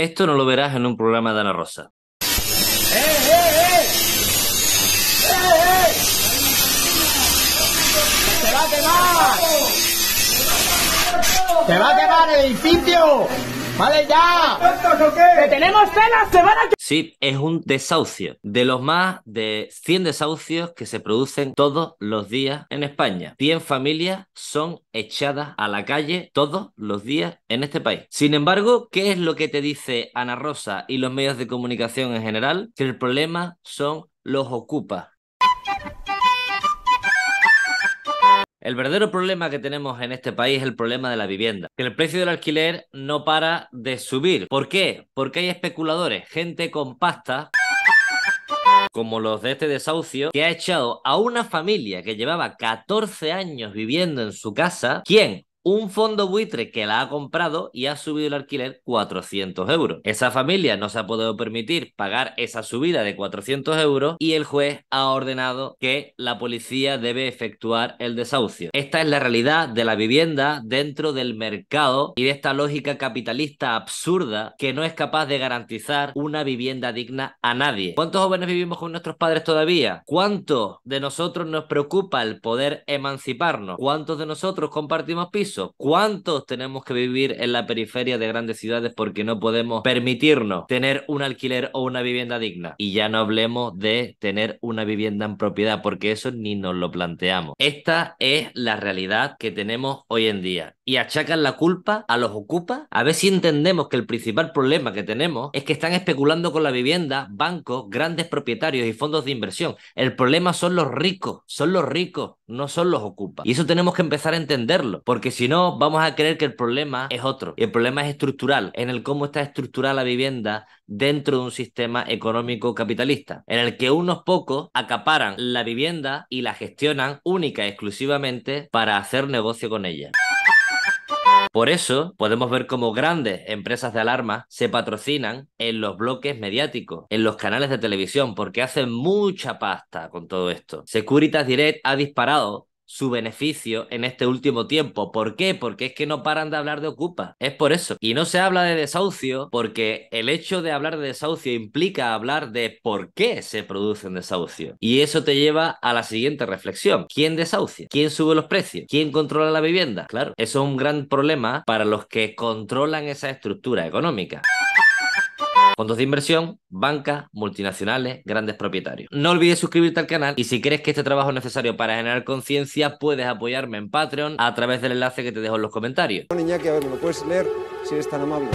Esto no lo verás en un programa de Ana Rosa. ¡Eh, eh, eh! ¡Se va a quemar! ¡Se va a quemar el edificio! ¡Vale ya! ¡Que tenemos cenas Sí, es un desahucio. De los más de 100 desahucios que se producen todos los días en España. 100 familias son echadas a la calle todos los días en este país. Sin embargo, ¿qué es lo que te dice Ana Rosa y los medios de comunicación en general? Que el problema son los ocupas El verdadero problema que tenemos en este país es el problema de la vivienda, que el precio del alquiler no para de subir. ¿Por qué? Porque hay especuladores, gente con pasta como los de este desahucio, que ha echado a una familia que llevaba 14 años viviendo en su casa, ¿Quién? un fondo buitre que la ha comprado y ha subido el alquiler 400 euros. Esa familia no se ha podido permitir pagar esa subida de 400 euros y el juez ha ordenado que la policía debe efectuar el desahucio. Esta es la realidad de la vivienda dentro del mercado y de esta lógica capitalista absurda que no es capaz de garantizar una vivienda digna a nadie. ¿Cuántos jóvenes vivimos con nuestros padres todavía? ¿Cuántos de nosotros nos preocupa el poder emanciparnos? ¿Cuántos de nosotros compartimos piso? ¿Cuántos tenemos que vivir en la periferia de grandes ciudades porque no podemos permitirnos tener un alquiler o una vivienda digna? Y ya no hablemos de tener una vivienda en propiedad, porque eso ni nos lo planteamos. Esta es la realidad que tenemos hoy en día. Y achacan la culpa a los ocupas. A ver si entendemos que el principal problema que tenemos es que están especulando con la vivienda bancos, grandes propietarios y fondos de inversión. El problema son los ricos, son los ricos, no son los ocupas. Y eso tenemos que empezar a entenderlo, porque si si no, vamos a creer que el problema es otro. Y el problema es estructural, en el cómo está estructurada la vivienda dentro de un sistema económico capitalista, en el que unos pocos acaparan la vivienda y la gestionan única y exclusivamente para hacer negocio con ella. Por eso podemos ver cómo grandes empresas de alarma se patrocinan en los bloques mediáticos, en los canales de televisión, porque hacen mucha pasta con todo esto. Securitas Direct ha disparado su beneficio en este último tiempo. ¿Por qué? Porque es que no paran de hablar de Ocupa. Es por eso. Y no se habla de desahucio porque el hecho de hablar de desahucio implica hablar de por qué se produce un desahucio. Y eso te lleva a la siguiente reflexión. ¿Quién desahucia? ¿Quién sube los precios? ¿Quién controla la vivienda? Claro, eso es un gran problema para los que controlan esa estructura económica. Fondos de inversión, bancas, multinacionales, grandes propietarios. No olvides suscribirte al canal y si crees que este trabajo es necesario para generar conciencia, puedes apoyarme en Patreon a través del enlace que te dejo en los comentarios. niña que ¿me puedes leer si eres tan amable?